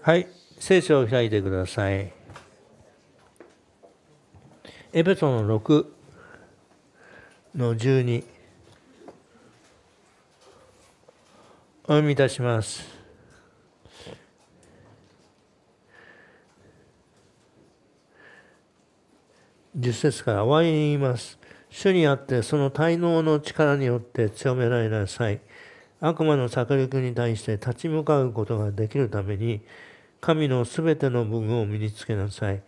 はい、聖書を開いてください。エペソの6の12お読みいたします。10節から終わりに言います。主にあってその滞納の力によって強められなさい。悪魔の策略に対して立ち向かうことができるために、神のすべての部具を身につけなさい。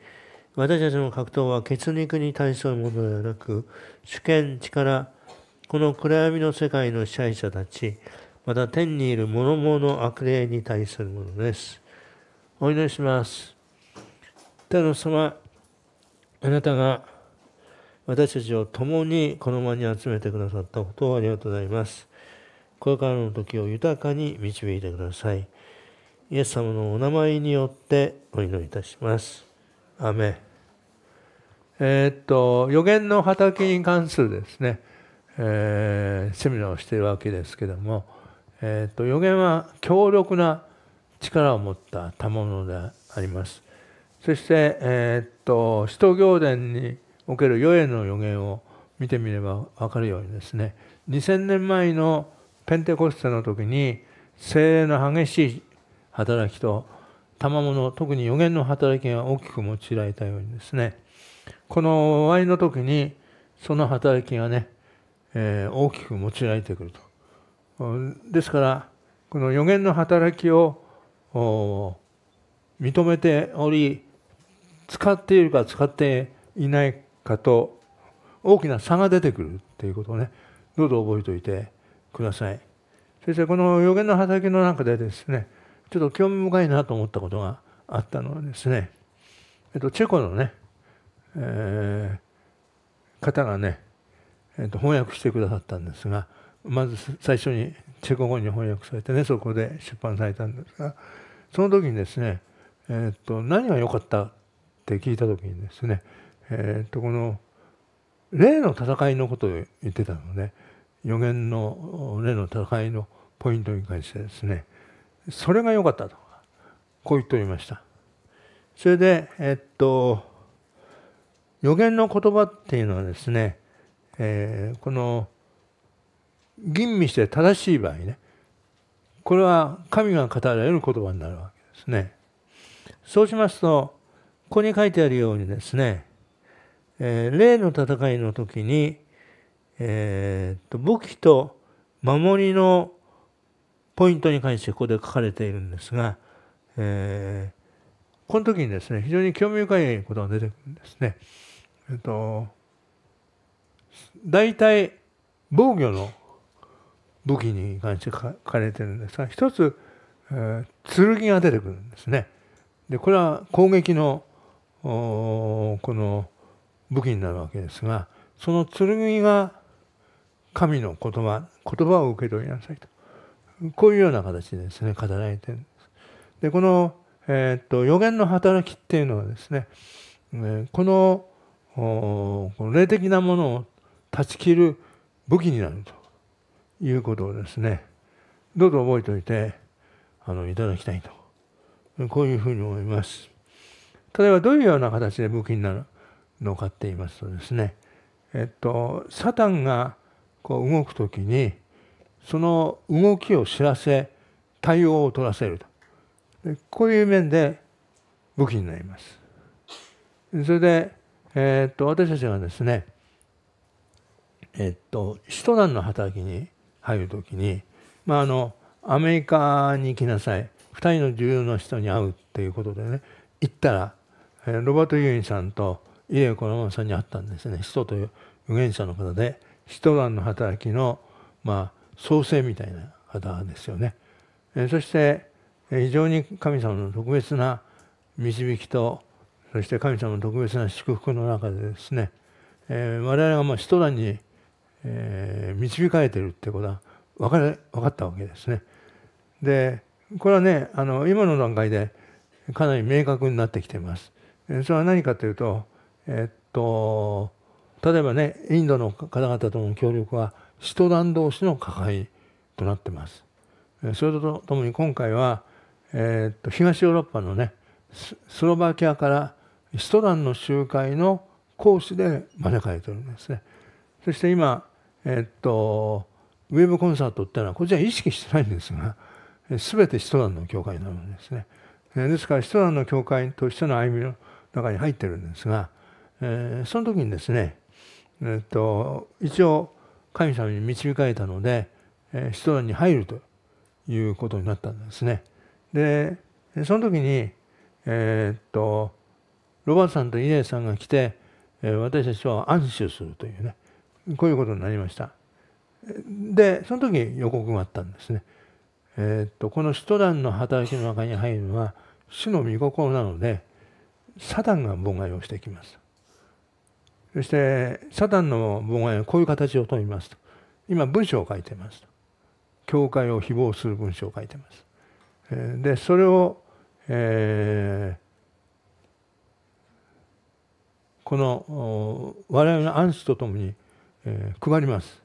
私たちの格闘は血肉に対するものではなく、主権、力、この暗闇の世界の支配者たち、また天にいる諸々の悪霊に対するものです。お祈りします。天の様、あなたが私たちを共にこの間に集めてくださったことをありがとうございます。これからの時を豊かに導いてください。イエス様のお名前によってお祈りいたします。アメえー、っと予言の畑に関するですね、えー、セミナーをしているわけですけども、えー、っと予言は強力な力を持った賜物であります。そして、えー、っと使徒行伝における予言の予言を見てみれば分かるようにですね2000年前のペンテコステの時に精霊の激しい働きと賜物特に予言の働きが大きく用いられたようにですねこの終わりの時にその働きがね、えー、大きく用いられてくるとですからこの予言の働きを認めており使っているか使っていないかと大きな差が出てくるということをねどうぞ覚えておいてください。先生この予言の働きの中でですねちょっと興味深いなと思ったことがあったのはですね、えっと、チェコのね、えー、方がね、えっと、翻訳してくださったんですがまず最初にチェコ語に翻訳されてねそこで出版されたんですがその時にですね、えっと、何が良かったって聞いた時にですね、えっとこの例の戦いのことを言ってたので、ね、予言の例の戦いのポイントに関してですねそれが良かったとこう言っておりましたそれでえっと予言の言葉っていうのはですね、えー、この吟味して正しい場合ねこれは神が語られる言葉になるわけですねそうしますとここに書いてあるようにですね、えー、例の戦いの時に、えー、と武器と守りのポイントに関してここで書かれているんですが、えー、この時にですね非常に興味深いことが出てくるんですね。えっと大体防御の武器に関して書かれてるんですが一つ、えー、剣が出てくるんですね。でこれは攻撃のこの武器になるわけですがその剣が神の言葉言葉を受け取りなさいとこういうような形でですね、語られてるんです。で、この、えっ、と、予言の働きっていうのはですね、この、この霊的なものを断ち切る武器になるということをですね、どうぞ覚えておいて、あの、いただきたいと。こういうふうに思います。例えばどういうような形で武器になるのかって言いますとですね、えっと、サタンがこう動く時に、その動きを知らせ対応を取らせるとこういう面で武器になります。それで、えー、っと私たちがですねえー、っと使徒団の働きに入る時に、まあ、あのアメリカに行きなさい2人の重要な人に会うっていうことでね行ったら、えー、ロバート・ユーインさんとイエコロマさんに会ったんですね使徒という預言者の方で使徒団の働きの、まあ、創生みたいな方ですよね。えそしてえ非常に神様の特別な導きとそして神様の特別な祝福の中でですねえ我々がまあ一段にえー、導かれてるってことは分かれ分かったわけですね。でこれはねあの今の段階でかなり明確になってきてます。えそれは何かというと、えっと、例えばねインドの方々との協力は使徒団同士の関わとなってます。それとともに今回は、えー、っと東ヨーロッパのねスロバキアから使徒団の集会の講師で招かれてるんですね。そして今、えー、っとウェブコンサートっていうのはこちら意識してないんですが全て使徒団の教会になるんですね。ですから使徒団の教会としての歩みの中に入ってるんですが、えー、その時にですね、えー、っと一応神様に導かれたのでシトラに入るということになったんですね。でその時に、えー、っとロバートさんとイレイさんが来て私たちは安守するというねこういうことになりました。でその時予告があったんですね。えー、っとこの使徒団の働きの中に入るのは主の御心なのでサタンが妨害をしてきます。そしてサタンの妨害はこういう形をとりますと今文章を書いてますと教会を誹謗する文章を書いてます。でそれを、えー、この我々のアンスとともに、えー、配ります。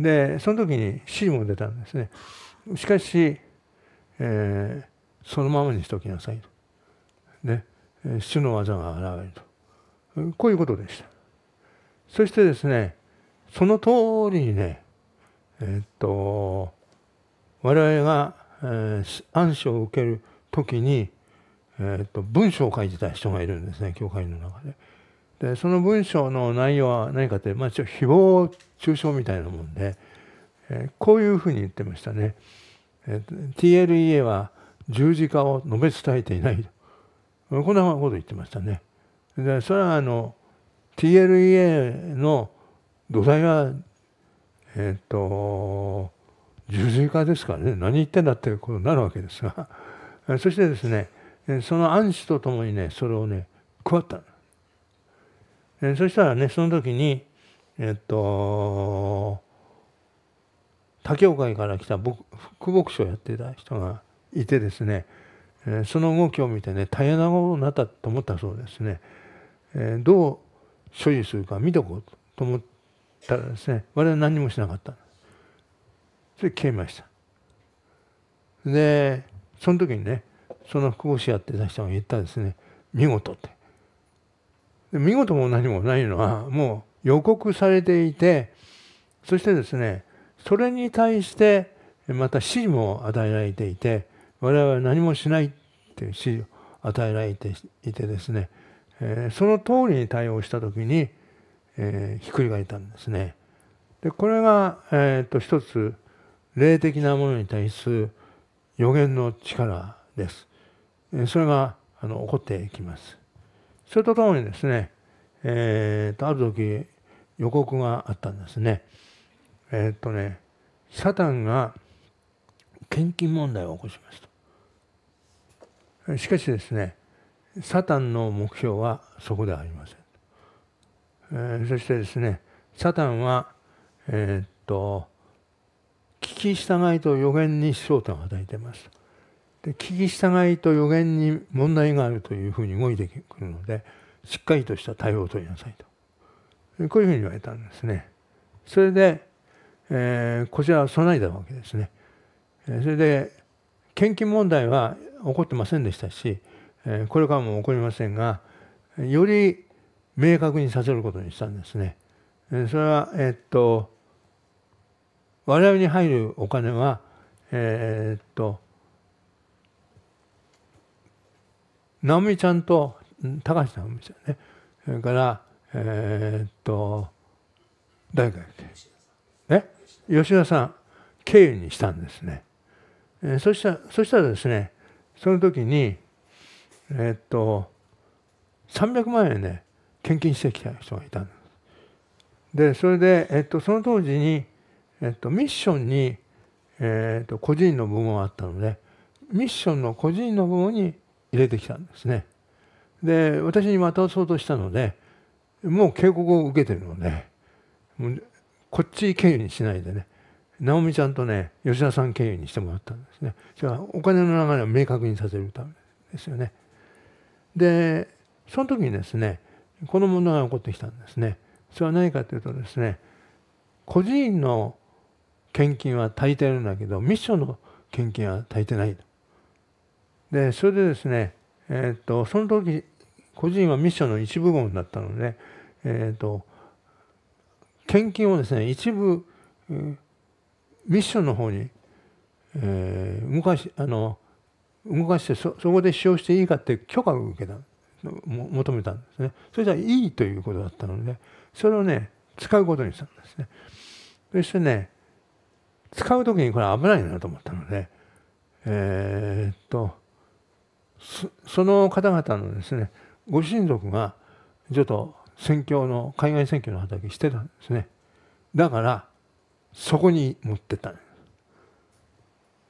でその時に示も出たんですね。しかし、えー、そのままにしときなさいと。ね、主の技が現れると。こういうことでした。そしてですね、その通りにね、えー、っと、我々が、えー、暗証を受ける時に、えー、っと、文章を書いてた人がいるんですね、教会の中で。で、その文章の内容は何かって、まあ、ちょっと誹謗中傷みたいなもんで、えー、こういうふうに言ってましたね。えー、TLEA は十字架を述べ伝えていない。こんなこと言ってましたね。でそれはあの TLEA の土台はえっ、ー、と十字架ですからね何言ってんだっていうことになるわけですが そしてですねその暗示とともにねそれをね配ったの。そしたらねその時にえっ、ー、と竹教会から来た副牧師をやってた人がいてですねその動きを見てね大変なことになったと思ったそうですね。えどう所理するか見とこうと思ったらですね我々何もしなかったそれ消えましたでその時にねその福祉やってた人が言ったですね見事ってで見事も何もないのはもう予告されていてそしてですねそれに対してまた指示も与えられていて我々は何もしないっていう指示を与えられていてですねえー、その通りに対応した時に、えー、ひっくり返ったんですね。でこれが、えーと、一つ霊的なものに対する予言の力です。えー、それがあの起こってきます。それとともにですね、えーと、ある時予告があったんですね。えっ、ー、とねサタンが献金問題を起こしますた。しかしですねサタンの目標はそこではありません。えー、そしてですねサタンは、えー、っと聞き従いと予言に焦点を与えています。で聞き従いと予言に問題があるというふうに動いてくるのでしっかりとした対応を取りなさいとこういうふうに言われたんですね。それで、えー、こちらは備えたわけですね。それで献金問題は起こってませんでしたしこれからも起こりませんがより明確にさせることにしたんですね。それは、えっと、我々に入るお金は、えっと、直美ちゃんと高橋直美ちゃんね、それから、えっと、誰か言って、ね、吉田さん経由にしたんですね。そしたそしたらですね、その時に、えっと300万円ね献金してきた人がいたんです。でそれで、えっと、その当時に、えっと、ミッションに、えっと、個人の部門があったのでミッションの個人の部門に入れてきたんですね。で私に渡そうとしたのでもう警告を受けてるのでこっち経由にしないでね直美ちゃんとね吉田さん経由にしてもらったんですね。じゃあお金の流れを明確にさせるためですよね。でその時にですねこの問題が起こってきたんですねそれは何かというとですね個人の献金は足りてるんだけどミッションの献金は足りてないでそれでですねえっ、ー、とその時個人はミッションの一部分だったので、えっ、ー、と献金をですね一部ミッションの方に、えー、昔あの動かしてそこで使用していいかって許可を受けた求めたんですねそれじゃいいということだったのでそれをね使うことにしたんですねそしてね使う時にこれ危ないなと思ったのでえー、っとその方々のですねご親族がちょっと選挙の海外選挙の畑してたんですねだからそこに持ってったんです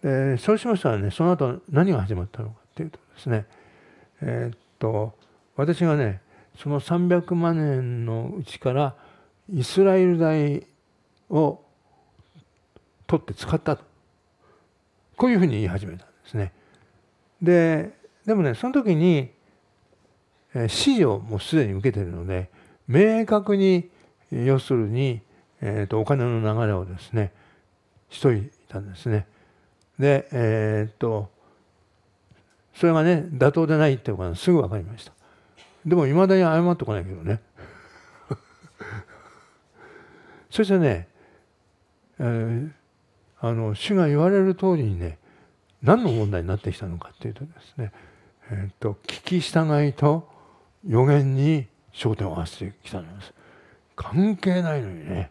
でそうしましたらねその後何が始まったのかっていうとですねえー、っと私がねその300万円のうちからイスラエル代を取って使ったとこういうふうに言い始めたんですね。ででもねその時に指示をもうすでに受けてるので明確に要するに、えーと、とお金の流れをですねしといたんですね。で、えー、っと、それがね、妥当でないっていうことがすぐ分かりました。でも、いまだに謝ってこないけどね。そしてね、えー、あの主が言われる通りにね何の問題になってきたのかっていうとですね、えーと、と聞き従いと予言に焦点を合わせてきたんです関係ないのにね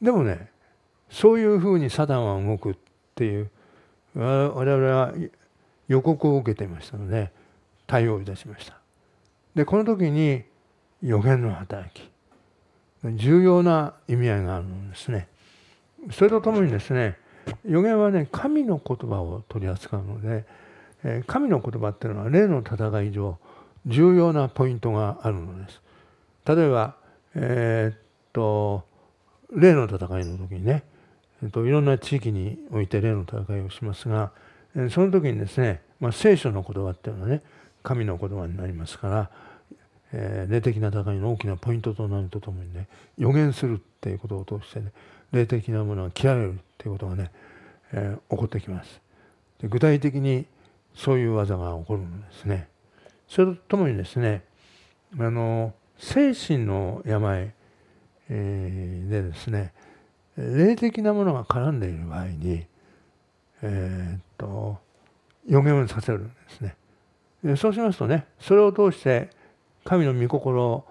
でもねそういうふうにサダンは動くっっていう我々は予告を受けていましたので対応いたしましたでこの時に予言の働き重要な意味合いがあるんですねそれとともにですね予言はね神の言葉を取り扱うので神の言葉っていうのは例の戦い上重要なポイントがあるのです例えばえー、っと例の戦いの時にねえっと、いろんな地域において例の戦いをしますが、えその時にですね、まあ、聖書の言葉っていうのはね神の言葉になりますから、えー、霊的な戦いの大きなポイントとなるとともにね予言するっていうことを通してね霊的なものが切られるっていうことがね、えー、起こってきますで具体的にそういう技が起こるんですねそれとともにですねあの精神の病、えー、でですね霊的なものが絡んでいる場合に、えー、っと予言させるんですね。そうしますとねそれを通して神の御心を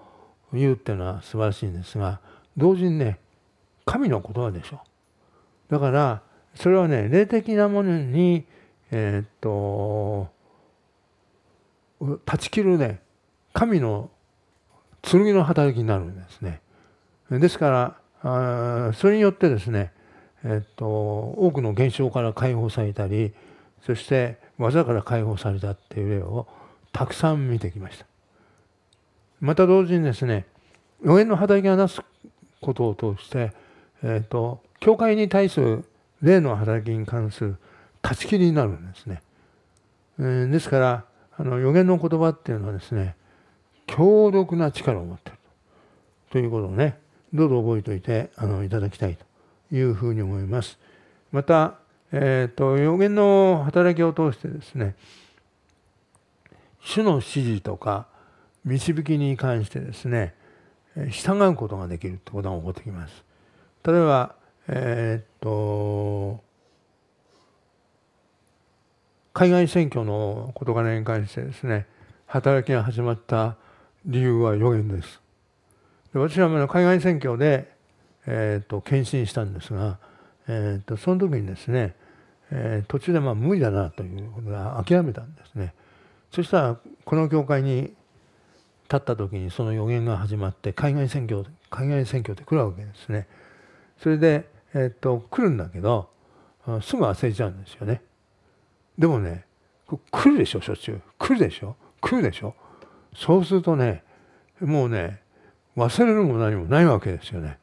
言うっていうのは素晴らしいんですが同時にね神の言葉でしょ。だからそれはね霊的なものにえー、っと断ち切るね神の剣の働きになるんですね。ですからあそれによってですね、えっと、多くの現象から解放されたりそして技から解放されたっていう例をたくさん見てきましたまた同時にですね予言の働きがなすことを通して、えっと、教会に対する例の働きに関する断ち切りになるんですね、えー、ですからあの予言の言葉っていうのはですね強力な力を持っているということをねどうぞ覚えておいてあのいただきたいというふうに思います。また、えーと、予言の働きを通してですね主の指示とか導きに関してですね従うことができるってことが起こってきます。例えば、えーと海外選挙の事柄に関してですね働きが始まった理由は予言です。で私は海外選挙で、えーと、献身したんですが、えーと、その時にですね、えー、途中でまあ無理だなということが諦めたんですねそしたらこの教会に立った時にその予言が始まって海外選挙海外選挙って来るわけですねそれで、えーと、と来るんだけどすぐ焦れちゃうんですよねでもね来るでしょしょっちゅう来るでしょ来るでしょそうするとねもうね忘れるも何もないわけですよね。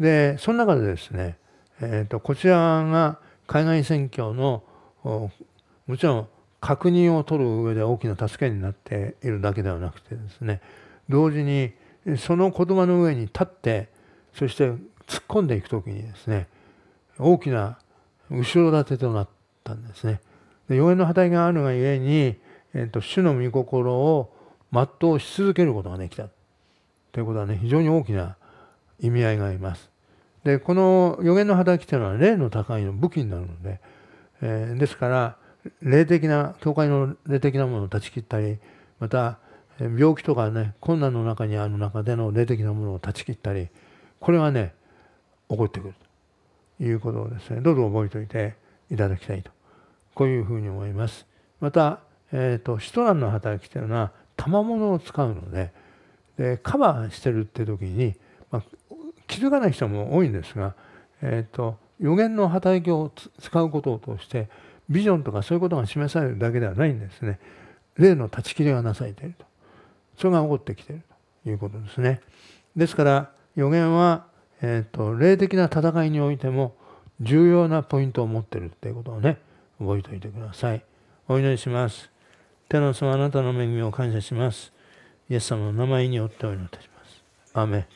でその中でですね、えーと、こちらが海外選挙のもちろん確認を取る上で大きな助けになっているだけではなくてですね同時にその言葉の上に立ってそして突っ込んでいく時にですね大きな後ろ盾となったんですね。で余艶の壊があるがゆえに、えーと主の御心を全うし続けることができた。ということはね非常に大きな意味合いがあります。でこの予言の働きというのは霊の高いの武器になるので、えー、ですから霊的な教会の霊的なものを断ち切ったりまた病気とかね困難の中にある中での霊的なものを断ち切ったりこれはね起こってくるということをですねどうぞ覚えておいていただきたいとこういうふうに思います。また、えーと、とシトランの働きというのは賜物を使うので、でカバーしてるって時に、まあ、気づかない人も多いんですが、えーと、予言の働きを使うことを通してビジョンとかそういうことが示されるだけではないんですね例の断ち切りがなされているとそれが起こってきているということですねですから予言は、えーと、霊的な戦いにおいても重要なポイントを持ってるっていうことをね覚えておいてくださいお祈りします手のそのあなたの恵みを感謝しますイエス様の名前によってお祈りいたします。アメ